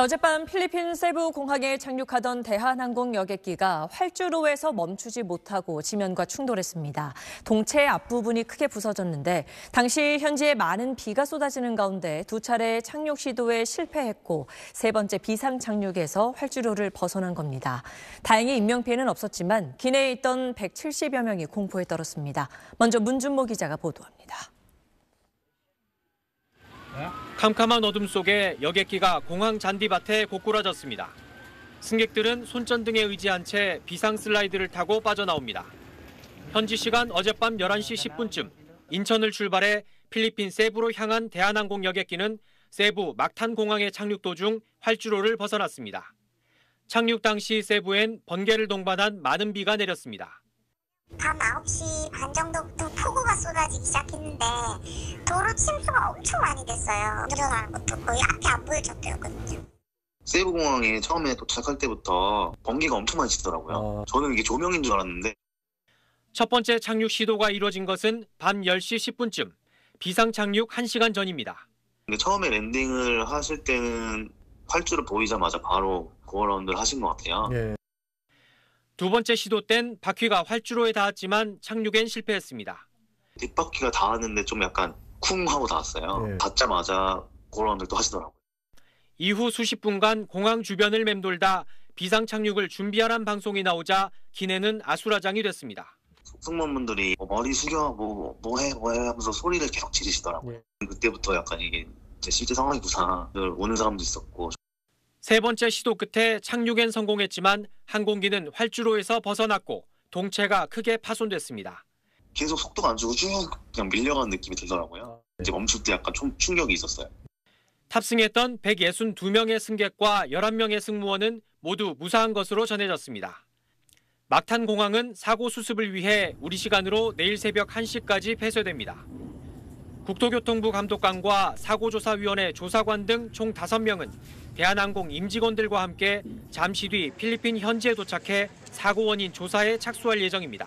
어젯밤 필리핀 세부 공항에 착륙하던 대한항공 여객기가 활주로에서 멈추지 못하고 지면과 충돌했습니다. 동체 앞부분이 크게 부서졌는데 당시 현지에 많은 비가 쏟아지는 가운데 두 차례 착륙 시도에 실패했고 세 번째 비상 착륙에서 활주로를 벗어난 겁니다. 다행히 인명피해는 없었지만 기내에 있던 170여 명이 공포에 떨었습니다. 먼저 문준모 기자가 보도합니다. 네? 캄캄한 어둠 속에 여객기가 공항 잔디밭에 고꾸라졌습니다. 승객들은 손전등에 의지한 채 비상 슬라이드를 타고 빠져나옵니다. 현지 시간 어젯밤 11시 10분쯤 인천을 출발해 필리핀 세부로 향한 대한항공 여객기는 세부 막탄 공항에 착륙 도중 활주로를 벗어났습니다. 착륙 당시 세부엔 번개를 동반한 많은 비가 내렸습니다. 밤 9시 반 정도부터 폭우가 쏟아지기 시작했는데 도로 침수가 엄청 많이 됐어요. 늘어나는 것도 거의 앞이 안 보여졌대요. 세부공항에 처음에 도착할 때부터 번개가 엄청 많이 치더라고요. 어... 저는 이게 조명인 줄 알았는데 첫 번째 착륙 시도가 이루어진 것은 밤 10시 10분쯤 비상 착륙 1시간 전입니다. 근데 처음에 랜딩을 하실 때는 활주를 보이자마자 바로 9어라운드를 하신 것 같아요. 예. 두 번째 시도 땐 바퀴가 활주로에 닿았지만 착륙엔 실패했습니다. 뒷바퀴가 닿았는데 좀 약간 쿵 하고 닿았어요. 네. 예. 닿자마자 고라원들도 하시더라고요. 이후 수십 분간 공항 주변을 맴돌다 비상 착륙을 준비하란 방송이 나오자 기내는 아수라장이 됐습니다. 승무원분들이 뭐 머리 숙여 뭐 뭐해 뭐 뭐해 하면서 소리를 계속 지르시더라고요. 네. 그때부터 약간 이게 제 실제 상황이 구상을 오는 사람도 있었고 세 번째 시도 끝에 착륙엔 성공했지만 항공기는 활주로에서 벗어났고 동체가 크게 파손됐습니다. 계속 속도가 안 주고 쭉 그냥 밀려가는 느낌이 들더라고요. 이제 멈출 때 약간 좀 충격이 있었어요. 탑승했던 162명의 승객과 11명의 승무원은 모두 무사한 것으로 전해졌습니다. 막탄 공항은 사고 수습을 위해 우리 시간으로 내일 새벽 1시까지 폐쇄됩니다. 국토교통부 감독관과 사고조사위원회 조사관 등 총 5명은 대한항공 임직원들과 함께 잠시 뒤 필리핀 현지에 도착해 사고 원인 조사에 착수할 예정입니다.